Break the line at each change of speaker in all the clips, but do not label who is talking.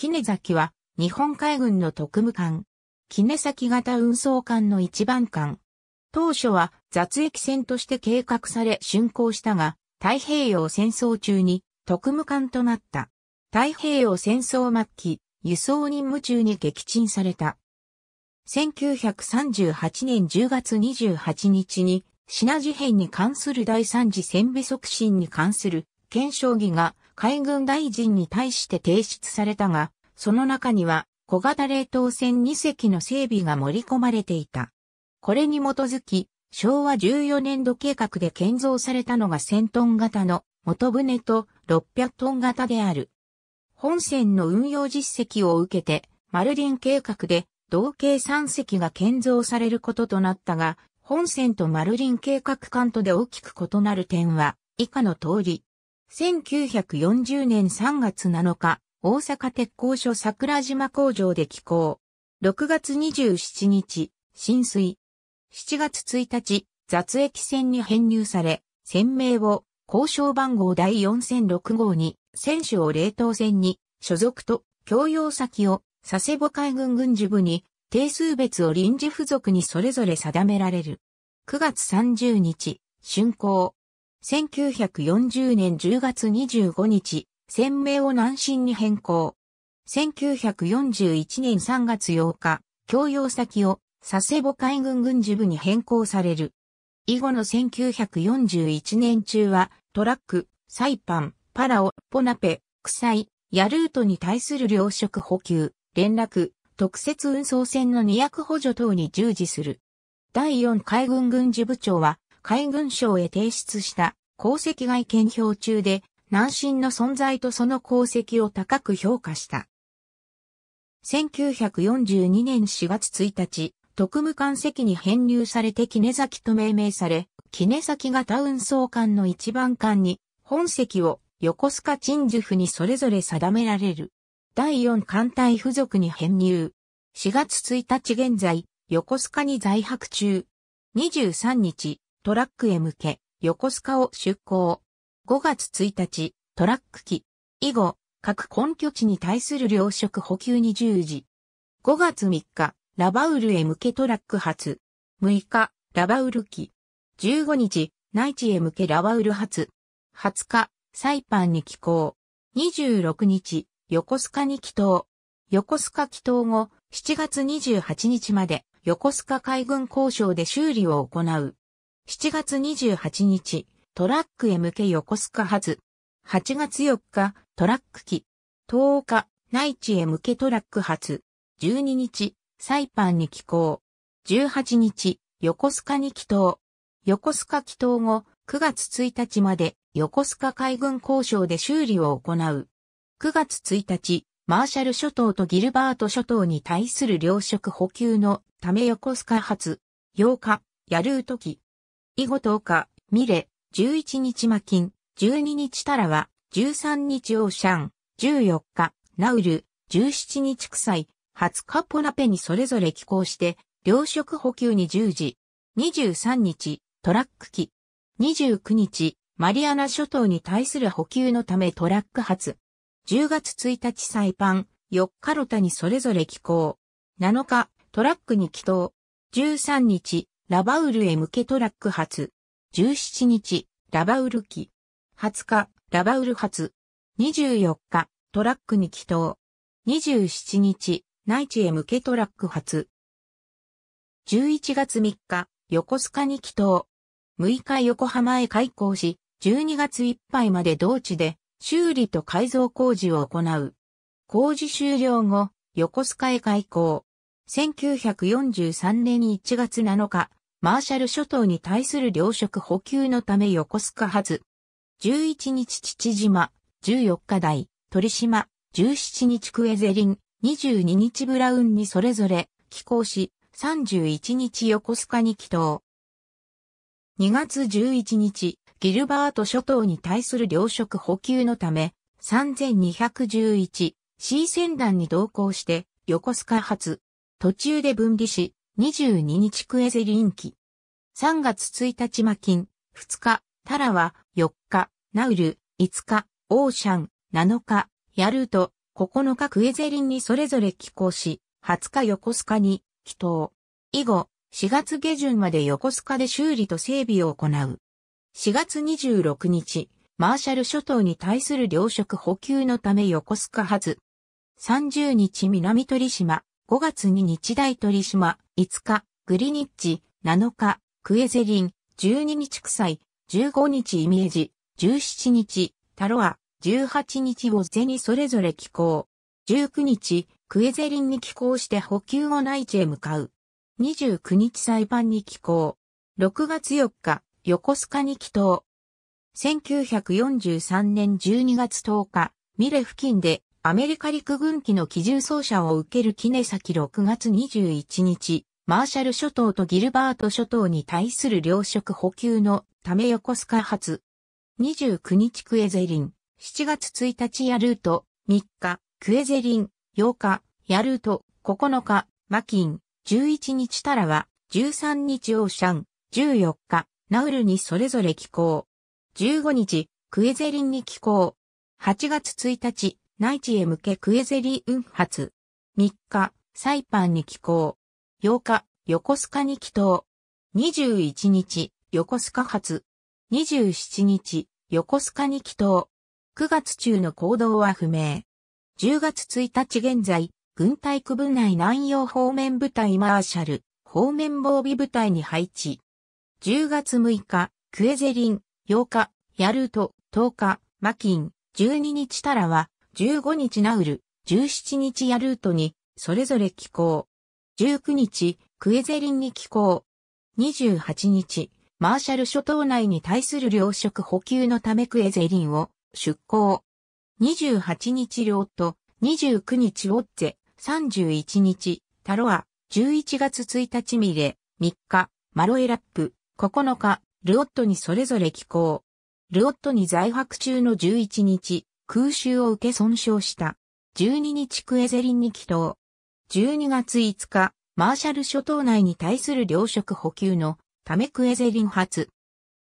杵崎は、日本海軍の特務艦。杵崎型運送艦の一番艦。当初は雑役船として計画され竣工したが、太平洋戦争中に特務艦となった。太平洋戦争末期、輸送任務中に撃沈された。1938年10月28日に、品事変に関する第三次戦備促進に関する検証儀が海軍大臣に対して提出されたが、その中には小型冷凍船2隻の整備が盛り込まれていた。これに基づき、昭和14年度計画で建造されたのが1000トン型の元船と600トン型である。本船の運用実績を受けて、マルリン計画で同計3隻が建造されることとなったが、本船とマルリン計画間とで大きく異なる点は、以下の通り、1940年3月7日、大阪鉄工所桜島工場で起工。6月27日、浸水。7月1日、雑液船に編入され、船名を交渉番号第4006号に、選手を冷凍船に、所属と共用先を佐世保海軍軍事部に、定数別を臨時付属にそれぞれ定められる。9月30日、竣工。1940年10月25日、船名を南進に変更。1941年3月8日、供用先を佐世保海軍軍事部に変更される。以後の1941年中は、トラック、サイパン、パラオ、ポナペ、クサイ、ヤルートに対する糧食補給、連絡、特設運送船の2役補助等に従事する。第4海軍軍事部長は、海軍省へ提出した功績外見表中で、南進の存在とその功績を高く評価した。1942年4月1日、特務艦席に編入されて木根崎と命名され、木根崎がタウン総の一番艦に、本席を横須賀鎮守府にそれぞれ定められる。第4艦隊付属に編入。4月1日現在、横須賀に在泊中。23日、トラックへ向け、横須賀を出港。5月1日、トラック機。以後、各根拠地に対する糧食補給に従事。5月3日、ラバウルへ向けトラック発。6日、ラバウル機。15日、内地へ向けラバウル発。20日、サイパンに寄港。26日、横須賀に帰島。横須賀帰島後、7月28日まで、横須賀海軍交渉で修理を行う。7月28日、トラックへ向け横須賀発。8月4日、トラック機。10日、内地へ向けトラック発。12日、サイパンに寄港。18日、横須賀に帰島。横須賀帰島後、9月1日まで横須賀海軍交渉で修理を行う。9月1日、マーシャル諸島とギルバート諸島に対する糧食補給のため横須賀発。8日、ヤルート機。以後10日、ミレ、11日マキン、12日タラワ、13日オーシャン、14日、ナウル、17日クサイ、20日ポナペにそれぞれ寄港して、糧食補給に10時、23日、トラック機、29日、マリアナ諸島に対する補給のためトラック発、10月1日サイパン、4日ロタにそれぞれ寄港、7日、トラックに帰島。13日、ラバウルへ向けトラック発。17日、ラバウル機。20日、ラバウル発。24日、トラックに帰島。27日、内地へ向けトラック発。11月3日、横須賀に帰島。6日横浜へ開港し、12月いっぱいまで同地で修理と改造工事を行う。工事終了後、横須賀へ開港。1943年1月7日、マーシャル諸島に対する糧食補給のため横須賀発。11日父島、14日台、鳥島、17日クエゼリン、22日ブラウンにそれぞれ寄港し、31日横須賀に帰島。2月11日、ギルバート諸島に対する糧食補給のため、3211、C 船団に同行して、横須賀発。途中で分離し、22日クエゼリン期。3月1日マキン、2日、タラは4日、ナウル、5日、オーシャン、7日、ヤルート、9日クエゼリンにそれぞれ寄港し、20日横須賀に帰島。以後、4月下旬まで横須賀で修理と整備を行う。4月26日、マーシャル諸島に対する糧食補給のため横須賀発。30日南鳥島、5月に日大鳥島、5日、グリニッチ、7日、クエゼリン、12日クサイ、15日イミエジ、17日、タロア、18日をゼにそれぞれ寄港。19日、クエゼリンに寄港して補給を内地へ向かう。29日裁判に寄港。6月4日、横須賀に帰島。1943年12月10日、ミレ付近でアメリカ陸軍機の機銃奏者を受ける記崎先6月21日、マーシャル諸島とギルバート諸島に対する糧食補給のため横須賀発。29日クエゼリン、7月1日ヤルート、3日、クエゼリン、8日、ヤルート、9日、マキン、11日タラは、13日オーシャン、14日、ナウルにそれぞれ寄港。15日、クエゼリンに寄港。8月1日、内地へ向けクエゼリ運発。3日、サイパンに寄港。8日、横須賀に帰島。21日、横須賀発。27日、横須賀に帰島。9月中の行動は不明。10月1日現在、軍隊区分内南洋方面部隊マーシャル、方面防備部隊に配置。10月6日、クエゼリン、8日、ヤルート、10日、マキン、12日タラは、15日ナウル、17日ヤルートに、それぞれ寄港。19日、クエゼリンに寄港。28日、マーシャル諸島内に対する糧食補給のためクエゼリンを出港。28日両と、29日オッゼ、31日、タロア、11月1日ミレ、3日、マロエラップ、9日、ルオットにそれぞれ寄港。ルオットに在泊中の11日、空襲を受け損傷した。12日クエゼリンに帰島。12月5日、マーシャル諸島内に対する糧食補給のためクエゼリン発。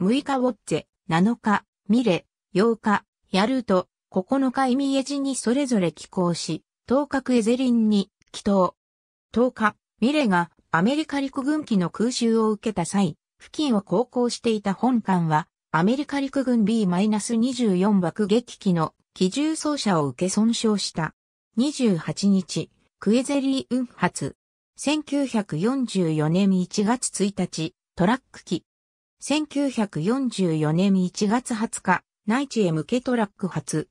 6日ウォッツェ、7日、ミレ、8日、ヤルート、9日イミエジにそれぞれ寄港し、10日クエゼリンに帰島。10日、ミレがアメリカ陸軍機の空襲を受けた際、付近を航行していた本艦は、アメリカ陸軍 B-24 爆撃機の機銃走者を受け損傷した。28日、クエゼリー運発。1944年1月1日、トラック機。1944年1月20日、内地へ向けトラック発。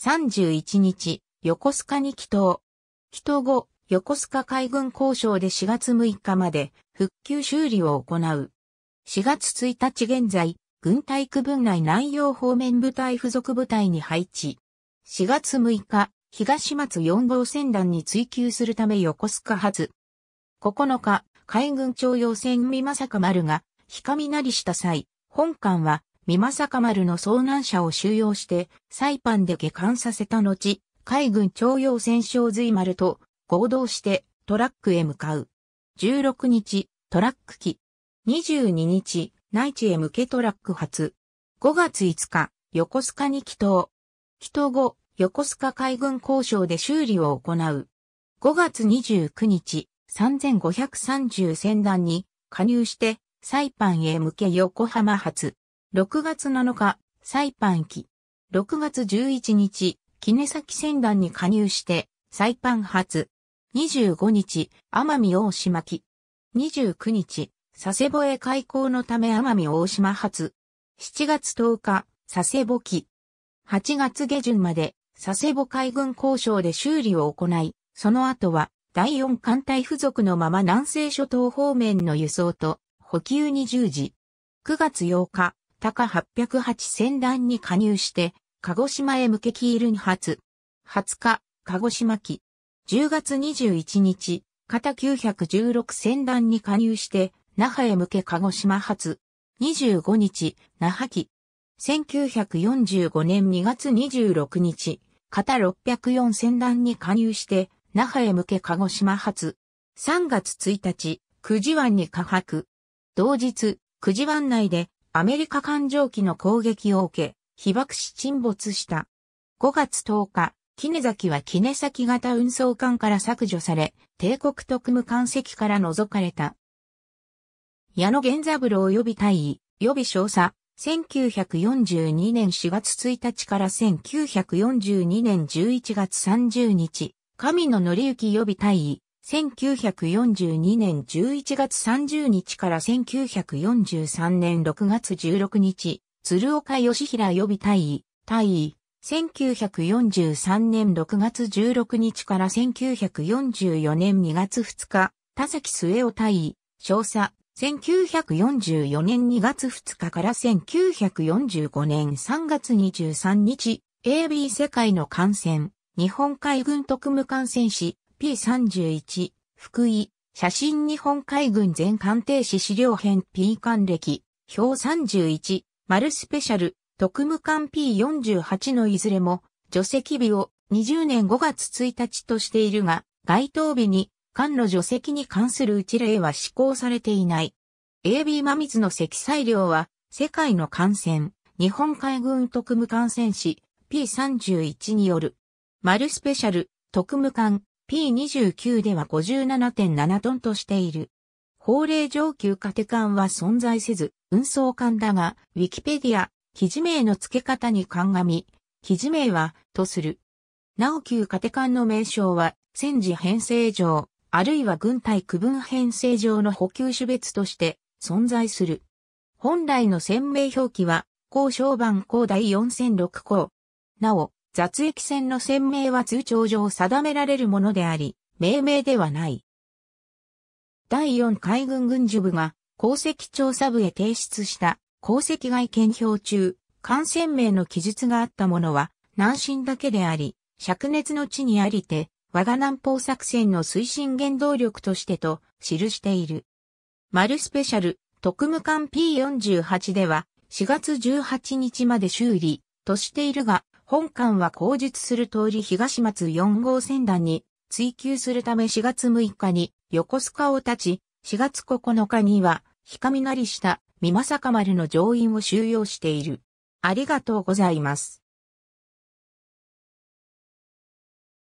31日、横須賀に帰島。帰島後、横須賀海軍交渉で4月6日まで復旧修理を行う。4月1日現在、軍隊区分内南洋方面部隊付属部隊に配置。4月6日、東松4号船団に追求するため横須賀発。9日、海軍徴用船美か丸が、ひかみなりした際、本艦は、美か丸の遭難者を収容して、サイパンで下艦させた後、海軍徴用船小髄丸と合同してトラックへ向かう。16日、トラック機。22日、内地へ向けトラック発。5月5日、横須賀に帰島。人後、横須賀海軍交渉で修理を行う。5月29日、3530船団に加入してサイパンへ向け横浜発。6月7日、サイパン機。6月11日、木根崎船団に加入してサイパン発。25日、奄美大島機。29日、佐世保へ開港のため奄美大島発。7月10日、佐世保機。8月下旬まで佐世保海軍交渉で修理を行い、その後は第4艦隊付属のまま南西諸島方面の輸送と補給に従事。9月8日、高808船団に加入して、鹿児島へ向けキールに発。20日、鹿児島機。10月21日、型916船団に加入して、那覇へ向け鹿児島発。25日、那覇機。1945年2月26日、型604船団に加入して、那覇へ向け鹿児島発。3月1日、九時湾に下泊。同日、九時湾内でアメリカ艦上機の攻撃を受け、被爆し沈没した。5月10日、杵崎は杵崎型運送艦から削除され、帝国特務艦籍から除かれた。矢野源三郎予備隊員、予備少佐、1942年4月1日から1942年11月30日、神野則き予備隊尉、1942年11月30日から1943年6月16日、鶴岡義平予備隊尉、隊尉、1943年6月16日から1944年2月2日、田崎末尾隊尉、少佐、1944年2月2日から1945年3月23日、AB 世界の艦船、日本海軍特務艦船士 P31、福井、写真日本海軍全艦艇士資料編 P 艦歴、表31、丸スペシャル、特務艦 P48 のいずれも、除籍日を20年5月1日としているが、該当日に管路除石に関する一例は施行されていない。AB 真水の積載量は、世界の艦船、日本海軍特務艦船士 P31 による、丸スペシャル特務艦 P29 では57.7トンとしている。法令上級カテ艦は存在せず、運送艦だが、ウィキペディア、記事名の付け方に鑑み、記事名は、とする。なお旧カテ艦の名称は、戦時編成上、あるいは軍隊区分編成上の補給種別として存在する。本来の鮮明表記は、高小番高第4006項。なお、雑液船の鮮明は通帳上定められるものであり、命名ではない。第4海軍軍事部が鉱石調査部へ提出した鉱石外見表中、艦船名の記述があったものは、南進だけであり、灼熱の地にありて、我が南方作戦の推進原動力としてと記している。マルスペシャル特務艦 P48 では4月18日まで修理としているが、本艦は口述する通り東松4号船団に追求するため4月6日に横須賀を立ち、4月9日には、ひかみなりした、三まさ丸の乗員を収容している。ありがとうございます。